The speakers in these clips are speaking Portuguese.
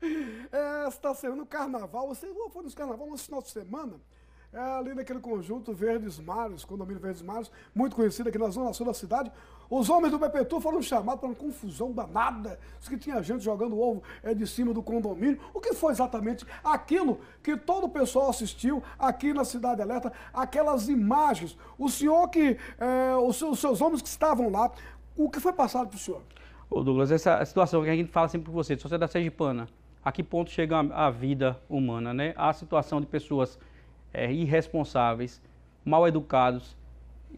Esta é, está sendo no carnaval. Você foi nos carnaval no final de semana? É, ali naquele conjunto Verdes Mares, condomínio Verdes Mares, muito conhecido aqui na zona sul da cidade. Os homens do Bepetu foram chamados para uma confusão danada. Diz que tinha gente jogando ovo é, de cima do condomínio. O que foi exatamente aquilo que todo o pessoal assistiu aqui na Cidade Alerta, aquelas imagens. O senhor que. É, os seus homens que estavam lá, o que foi passado para o senhor? Ô Douglas, essa situação que a gente fala sempre com você, de sociedade é sergipana, a que ponto chega a, a vida humana, né? A situação de pessoas é, irresponsáveis, mal educados,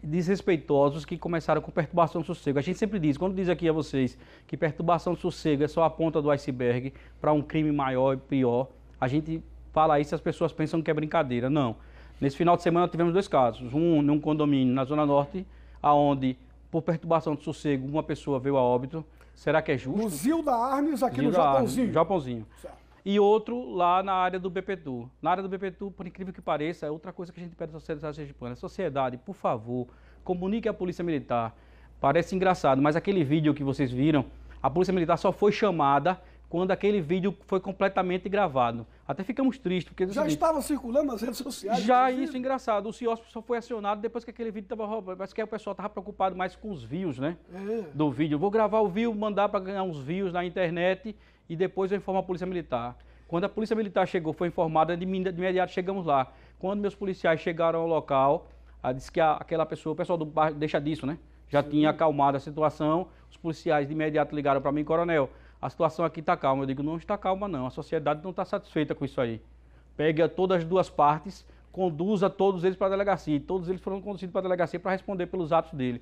desrespeitosos que começaram com perturbação do sossego. A gente sempre diz, quando diz aqui a vocês que perturbação do sossego é só a ponta do iceberg para um crime maior e pior, a gente fala isso e as pessoas pensam que é brincadeira. Não. Nesse final de semana tivemos dois casos. Um num condomínio na Zona Norte, aonde por perturbação do sossego, uma pessoa veio a óbito. Será que é justo? No Zilda Arnes, aqui no Japãozinho. Japãozinho. Certo. E outro lá na área do BPTU. Na área do BPTU, por incrível que pareça, é outra coisa que a gente pede à sociedade japonesa. Sociedade, por favor, comunique à Polícia Militar. Parece engraçado, mas aquele vídeo que vocês viram, a Polícia Militar só foi chamada quando aquele vídeo foi completamente gravado. Até ficamos tristes. porque Já assim, estava circulando nas redes sociais. Já, inclusive. isso, engraçado. O CIOSP só foi acionado depois que aquele vídeo estava roubado. Parece que o pessoal estava preocupado mais com os views, né? É. Do vídeo. Vou gravar o view, mandar para ganhar uns views na internet e depois eu informo a Polícia Militar. Quando a Polícia Militar chegou, foi informada, de imediato chegamos lá. Quando meus policiais chegaram ao local, ah, disse que aquela pessoa, o pessoal do bar, deixa disso, né? Já Sim. tinha acalmado a situação. Os policiais de imediato ligaram para mim, coronel a situação aqui está calma. Eu digo, não está calma não, a sociedade não está satisfeita com isso aí. Pegue todas as duas partes, conduza todos eles para a delegacia. E todos eles foram conduzidos para a delegacia para responder pelos atos dele.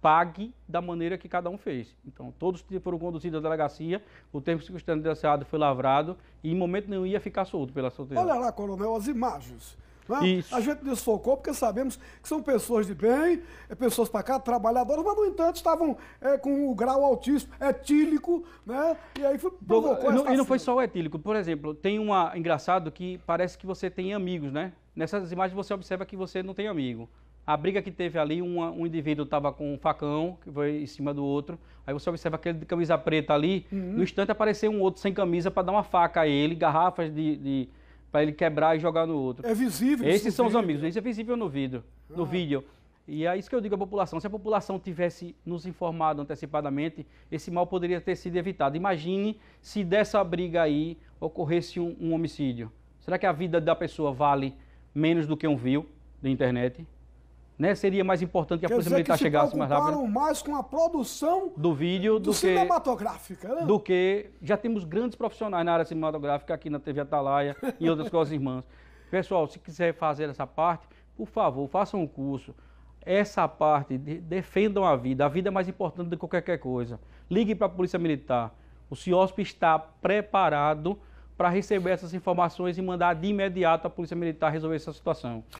Pague da maneira que cada um fez. Então, todos foram conduzidos à delegacia, o tempo circunstanciado foi lavrado e em momento nenhum ia ficar solto pela solteira. Olha lá, coronel, as imagens. Né? A gente desfocou porque sabemos que são pessoas de bem, é pessoas para cá, trabalhadoras, mas no entanto estavam é, com o grau altíssimo, etílico, né? E aí foi, provocou essa. E não foi só o etílico. Por exemplo, tem uma engraçado que parece que você tem amigos, né? Nessas imagens você observa que você não tem amigo. A briga que teve ali, uma, um indivíduo estava com um facão, que foi em cima do outro. Aí você observa aquele de camisa preta ali. Uhum. No instante apareceu um outro sem camisa para dar uma faca a ele, garrafas de, de para ele quebrar e jogar no outro. É visível. Esses são vídeo. os amigos, isso é visível no vídeo, no ah. vídeo. E é isso que eu digo à população. Se a população tivesse nos informado antecipadamente, esse mal poderia ter sido evitado. Imagine se dessa briga aí ocorresse um, um homicídio. Será que a vida da pessoa vale menos do que um view da internet? né, seria mais importante que Quer a polícia militar chegasse mais rápido. mais com a produção do vídeo do, do que, cinematográfica, né? do que já temos grandes profissionais na área cinematográfica aqui na TV Atalaia e outras coisas irmãs. Pessoal, se quiser fazer essa parte, por favor, façam um curso. Essa parte, de, defendam a vida. A vida é mais importante do que qualquer coisa. Ligue para a Polícia Militar. O CIOSP está preparado para receber essas informações e mandar de imediato a Polícia Militar resolver essa situação.